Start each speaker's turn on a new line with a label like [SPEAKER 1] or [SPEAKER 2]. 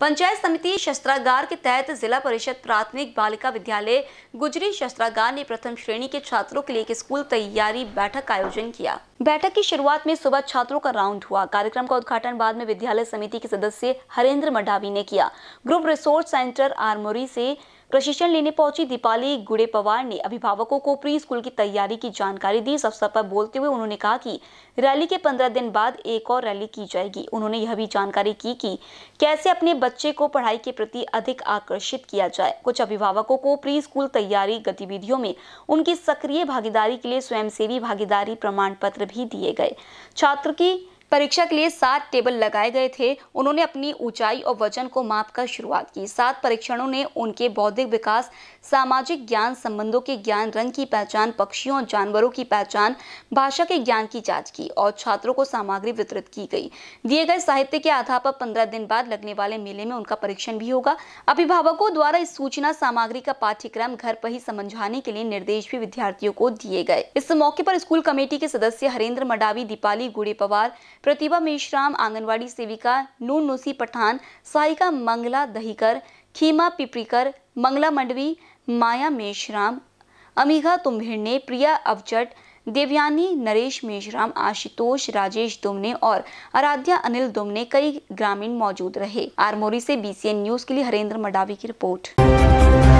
[SPEAKER 1] पंचायत समिति शस्त्रागार के तहत जिला परिषद प्राथमिक बालिका विद्यालय गुजरी शस्त्रागार ने प्रथम श्रेणी के छात्रों के लिए एक स्कूल तैयारी बैठक का आयोजन किया बैठक की शुरुआत में सुबह छात्रों का राउंड हुआ कार्यक्रम का उद्घाटन बाद में विद्यालय समिति के सदस्य हरेंद्र मडावी ने किया ग्रुप रिसोर्स सेंटर आरमोरी से प्रशिक्षण लेने पहुंची दीपाली गुड़े पवार ने अभिभावकों को प्री स्कूल की तैयारी की जानकारी दी इस अवसर पर बोलते हुए उन्होंने कहा कि रैली के पंद्रह दिन बाद एक और रैली की जाएगी उन्होंने यह भी जानकारी की कि कैसे अपने बच्चे को पढ़ाई के प्रति अधिक आकर्षित किया जाए कुछ अभिभावकों को प्री स्कूल तैयारी गतिविधियों में उनकी सक्रिय भागीदारी के लिए स्वयंसेवी भागीदारी प्रमाण पत्र भी दिए गए छात्र की परीक्षा के लिए सात टेबल लगाए गए थे उन्होंने अपनी ऊंचाई और वजन को माप कर शुरुआत की सात परीक्षणों ने उनके बौद्धिक विकास सामाजिक ज्ञान संबंधों के ज्ञान रंग की पहचान पक्षियों और जानवरों की पहचान भाषा के ज्ञान की जांच की और छात्रों को सामग्री वितरित की गई दिए गए साहित्य के आधार पर पंद्रह दिन बाद लगने वाले मेले में उनका परीक्षण भी होगा अभिभावकों द्वारा इस सूचना सामग्री का पाठ्यक्रम घर पर ही समझाने के लिए निर्देश भी विद्यार्थियों को दिए गए इस मौके पर स्कूल कमेटी के सदस्य हरेंद्र मडावी दीपाली गुड़े पवार प्रतिभा मेश्राम आंगनवाड़ी सेविका नून नूसी पठान सहायिका मंगला दहीकर खीमा पिपरीकर मंगला मंडवी माया मेश्राम अमीघा तुम्भिरने प्रिया अवचट देवयानी नरेश मेश्राम आशुतोष राजेश दुमने और आराध्या अनिल दुमने कई ग्रामीण मौजूद रहे आरमोरी से बीसीएन न्यूज के लिए हरेंद्र मडावी की रिपोर्ट